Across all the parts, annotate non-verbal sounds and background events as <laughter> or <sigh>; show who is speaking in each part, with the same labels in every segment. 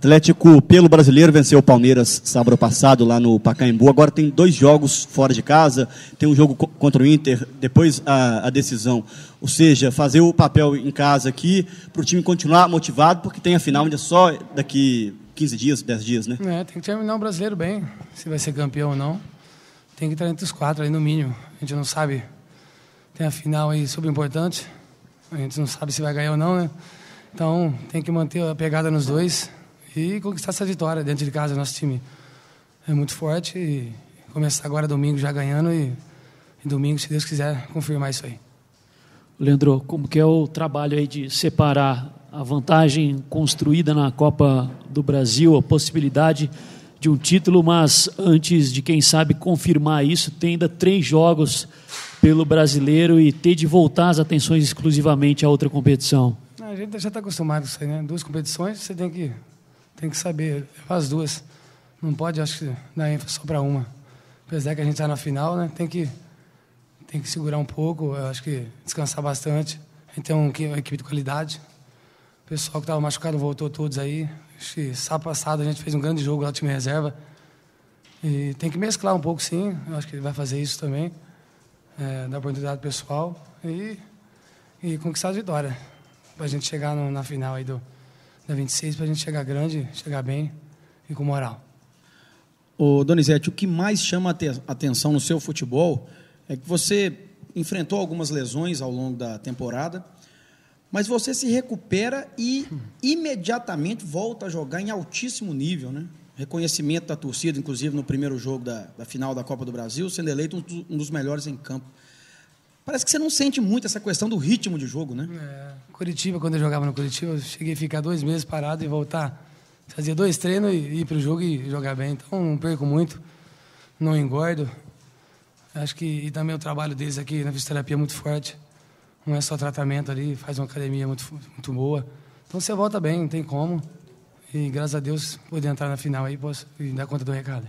Speaker 1: Atlético, pelo brasileiro, venceu o Palmeiras sábado passado lá no Pacaembu. Agora tem dois jogos fora de casa, tem um jogo contra o Inter, depois a, a decisão. Ou seja, fazer o papel em casa aqui para o time continuar motivado, porque tem a final ainda só daqui 15 dias, 10 dias, né? É, tem que
Speaker 2: terminar o brasileiro bem, se vai ser campeão ou não. Tem que estar entre os quatro aí no mínimo. A gente não sabe. Tem a final aí super importante. A gente não sabe se vai ganhar ou não, né? Então tem que manter a pegada nos dois e conquistar essa vitória dentro de casa. Nosso time é muito forte e começar agora domingo já ganhando e, e domingo, se Deus quiser, confirmar isso aí. Leandro, como que é o trabalho aí de separar
Speaker 1: a vantagem construída na Copa do Brasil, a possibilidade de um título, mas antes de quem sabe confirmar isso, tem ainda três jogos pelo brasileiro e ter de voltar as atenções exclusivamente à outra competição.
Speaker 2: A gente já está acostumado com isso aí, né? Duas competições, você tem que tem que saber levar as duas. Não pode, acho que, dar ênfase só para uma. Apesar que a gente está na final, né? Tem que, tem que segurar um pouco, acho que descansar bastante. A gente tem um, uma equipe de qualidade. O pessoal que estava machucado voltou todos aí. Acho que sábado passado a gente fez um grande jogo lá no time reserva. E tem que mesclar um pouco, sim. Eu acho que ele vai fazer isso também. É, dar oportunidade pessoal e, e conquistar a vitória. Para a gente chegar no, na final aí do, da 26 para a gente chegar grande, chegar bem e com moral. O Donizete, o que mais chama a atenção no seu futebol é que você enfrentou algumas lesões ao longo da temporada, mas você se
Speaker 1: recupera e imediatamente volta a jogar em altíssimo nível, né? Reconhecimento
Speaker 2: da torcida, inclusive no primeiro jogo da, da final da Copa do Brasil, sendo eleito um dos melhores em campo. Parece que você não sente muito essa questão do ritmo de jogo, né? É. Curitiba, quando eu jogava no Curitiba, eu cheguei a ficar dois meses parado e voltar. Fazia dois treinos e ir para o jogo e jogar bem. Então, não perco muito, não engordo. Acho que e também o trabalho deles aqui na fisioterapia é muito forte. Não é só tratamento ali, faz uma academia muito, muito boa. Então, você volta bem, não tem como. E graças a Deus, poder entrar na final aí posso, e dar conta do recado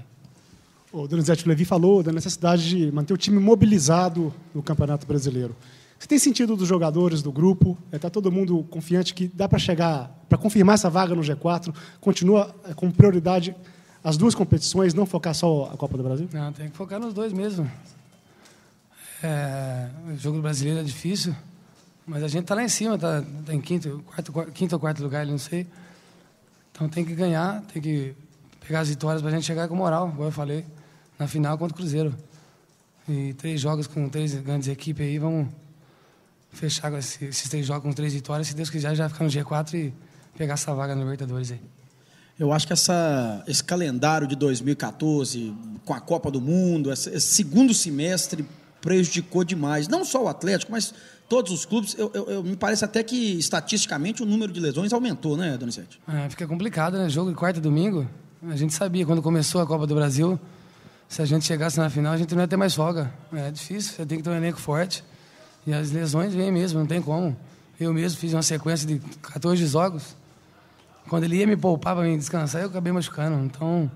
Speaker 2: o Donizete Levi falou da necessidade de manter o time mobilizado no Campeonato Brasileiro. Você tem sentido dos jogadores, do grupo? Está é, todo mundo confiante
Speaker 1: que dá para chegar, para confirmar essa vaga no G4? Continua é, com prioridade as duas competições, não focar só a Copa do Brasil? Não,
Speaker 2: tem que focar nos dois mesmo. É, o jogo brasileiro é difícil, mas a gente está lá em cima, está tá em quinto, quarto, quarto, quinto ou quarto lugar, não sei. Então tem que ganhar, tem que pegar as vitórias para a gente chegar com moral, como eu falei na final contra o Cruzeiro. E três jogos com três grandes equipes aí, vamos fechar esses três jogos com três vitórias. Se Deus quiser, já ficar no G4 e pegar essa vaga no Libertadores aí. Eu acho que essa, esse calendário
Speaker 1: de 2014, com a Copa do Mundo, esse, esse segundo semestre prejudicou
Speaker 2: demais. Não só o Atlético, mas todos os clubes. Eu, eu, eu me parece até que, estatisticamente, o número de lesões aumentou, né, Donizete? É, fica complicado, né? Jogo de quarta e domingo. A gente sabia, quando começou a Copa do Brasil, se a gente chegasse na final, a gente não ia ter mais folga. É difícil, você tem que ter um elenco forte. E as lesões vêm mesmo, não tem como. Eu mesmo fiz uma sequência de 14 jogos. Quando ele ia me poupar para me descansar, eu acabei machucando. Então,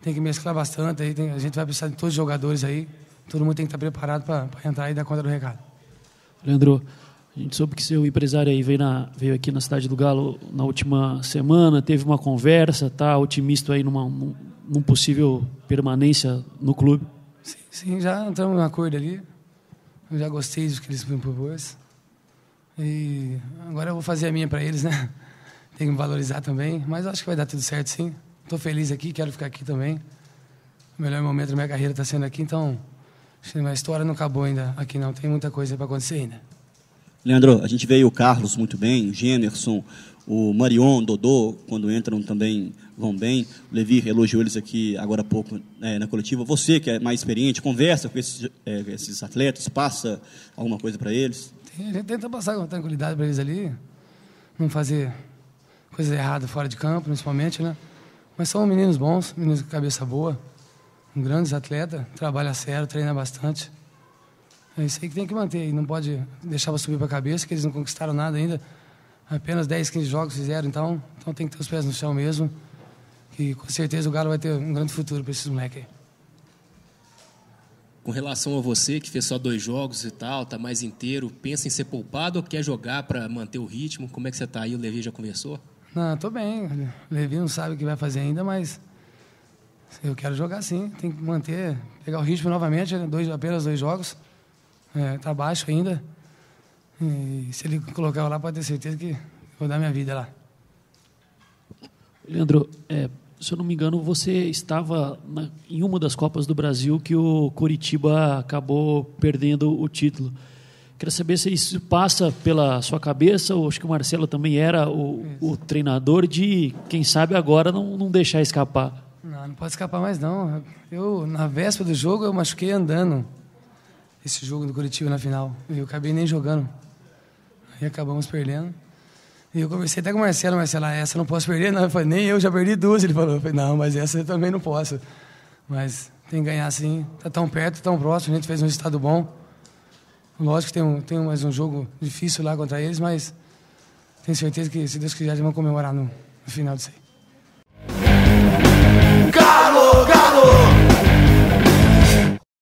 Speaker 2: tem que mesclar bastante. Aí tem, a gente vai precisar de todos os jogadores aí. Todo mundo tem que estar preparado para entrar e dar conta do recado.
Speaker 1: Leandro, a gente soube que seu empresário aí veio, na, veio aqui na Cidade do Galo na última semana, teve uma conversa, tá otimista aí numa, num, num possível permanência no clube.
Speaker 2: Sim, sim já entramos em acordo ali. Eu já gostei do que eles me propôs. E agora eu vou fazer a minha para eles, né? <laughs> Tem que valorizar também, mas acho que vai dar tudo certo, sim. Estou feliz aqui, quero ficar aqui também. O melhor momento da minha carreira está sendo aqui, então a história não acabou ainda aqui não. Tem muita coisa para acontecer ainda.
Speaker 1: Leandro, a gente veio o Carlos muito bem, o Gemerson, o Marion, Dodô, quando entram também vão bem. O Levi elogiou eles aqui agora há pouco é, na coletiva. Você, que é mais experiente, conversa com esses, é, esses atletas, passa alguma coisa para eles?
Speaker 2: tenta passar com tranquilidade para eles ali, não fazer coisas erradas fora de campo, principalmente, né? Mas são meninos bons, meninos com cabeça boa, um grandes atleta, trabalha sério, treina bastante. É isso aí que tem que manter. E não pode deixar você subir para a cabeça, que eles não conquistaram nada ainda. Apenas 10, 15 jogos fizeram, então, então tem que ter os pés no chão mesmo. E com certeza o Galo vai ter um grande futuro para esses moleques aí.
Speaker 1: Com relação a você, que fez só dois jogos e tal, tá mais inteiro, pensa em ser poupado ou quer jogar para manter o ritmo? Como é que você tá aí? O Levi já conversou?
Speaker 2: Não, tô bem. O Levi não sabe o que vai fazer ainda, mas eu quero jogar sim. Tem que manter, pegar o ritmo novamente, né? dois, apenas dois jogos. Está é, tá baixo ainda. E se ele colocar lá, pode ter certeza que vou dar minha vida lá. Leandro, é, se eu não me engano, você
Speaker 1: estava na, em uma das Copas do Brasil que o Coritiba acabou perdendo o título. Queria saber se isso passa pela sua cabeça, ou acho que o Marcelo também era o, o treinador de, quem sabe agora, não, não deixar escapar.
Speaker 2: Não, não pode escapar mais não. Eu, na véspera do jogo, eu machuquei andando esse jogo do Curitiba na final. Eu acabei nem jogando. e acabamos perdendo. E eu conversei até com o Marcelo, Marcelo, ah, essa não posso perder, não. Eu falei, nem eu já perdi duas. Ele falou, falei, não, mas essa eu também não posso. Mas tem que ganhar sim. Tá tão perto, tão próximo, a gente fez um resultado bom. Lógico que tem, um, tem mais um jogo difícil lá contra eles, mas tenho certeza que, se Deus quiser, eles vão comemorar no, no final disso aí. Galo, galo!